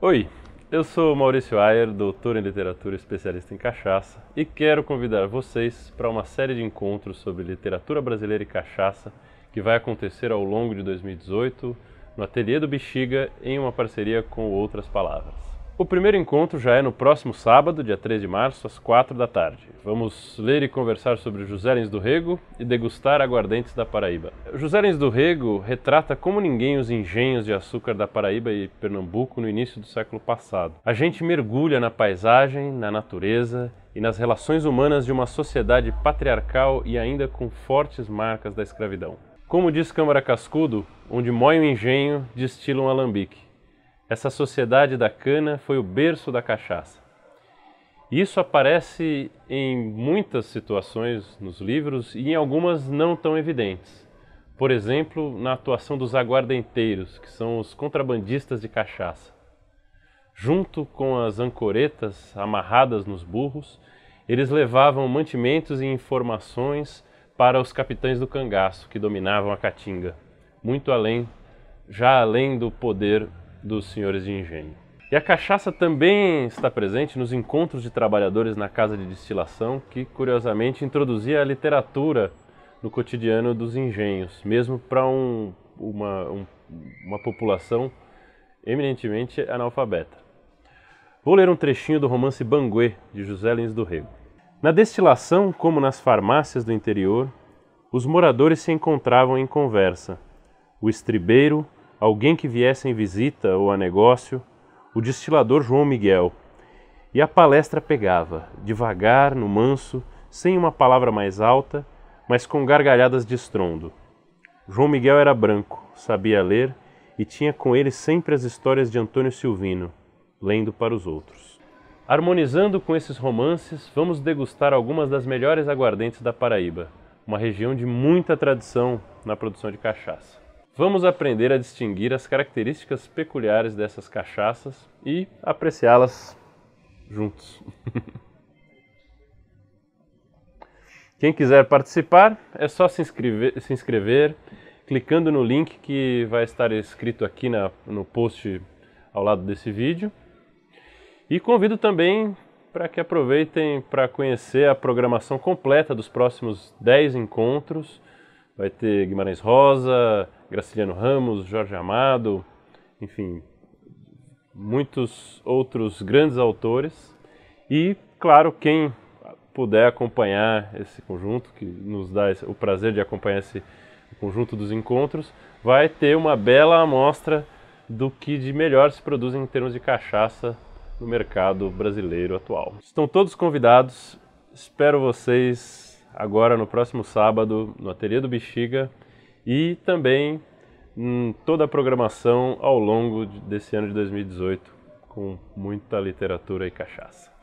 Oi, eu sou Maurício Ayer, doutor em literatura especialista em cachaça, e quero convidar vocês para uma série de encontros sobre literatura brasileira e cachaça que vai acontecer ao longo de 2018 no Ateliê do Bexiga em uma parceria com Outras Palavras. O primeiro encontro já é no próximo sábado, dia 3 de março, às 4 da tarde. Vamos ler e conversar sobre José Lins do Rego e degustar aguardentes da Paraíba. José Lins do Rego retrata como ninguém os engenhos de açúcar da Paraíba e Pernambuco no início do século passado. A gente mergulha na paisagem, na natureza e nas relações humanas de uma sociedade patriarcal e ainda com fortes marcas da escravidão. Como diz Câmara Cascudo, onde moe o engenho, destila um alambique. Essa sociedade da cana foi o berço da cachaça. Isso aparece em muitas situações nos livros e em algumas não tão evidentes. Por exemplo, na atuação dos aguardenteiros, que são os contrabandistas de cachaça. Junto com as ancoretas amarradas nos burros, eles levavam mantimentos e informações para os capitães do cangaço que dominavam a caatinga, muito além, já além do poder dos senhores de engenho. E a cachaça também está presente nos encontros de trabalhadores na casa de destilação, que curiosamente introduzia a literatura no cotidiano dos engenhos, mesmo para um, uma, um, uma população eminentemente analfabeta. Vou ler um trechinho do romance Banguê, de José Lins do Rego. Na destilação, como nas farmácias do interior, os moradores se encontravam em conversa. O estribeiro, alguém que viesse em visita ou a negócio, o destilador João Miguel. E a palestra pegava, devagar, no manso, sem uma palavra mais alta, mas com gargalhadas de estrondo. João Miguel era branco, sabia ler e tinha com ele sempre as histórias de Antônio Silvino, lendo para os outros. Harmonizando com esses romances, vamos degustar algumas das melhores aguardentes da Paraíba, uma região de muita tradição na produção de cachaça. Vamos aprender a distinguir as características peculiares dessas cachaças e apreciá-las juntos. Quem quiser participar, é só se inscrever, se inscrever, clicando no link que vai estar escrito aqui na, no post ao lado desse vídeo. E convido também para que aproveitem para conhecer a programação completa dos próximos 10 encontros vai ter Guimarães Rosa, Graciliano Ramos, Jorge Amado, enfim, muitos outros grandes autores. E, claro, quem puder acompanhar esse conjunto, que nos dá o prazer de acompanhar esse conjunto dos encontros, vai ter uma bela amostra do que de melhor se produz em termos de cachaça no mercado brasileiro atual. Estão todos convidados, espero vocês agora no próximo sábado no Ateliê do Bexiga e também em toda a programação ao longo desse ano de 2018 com muita literatura e cachaça.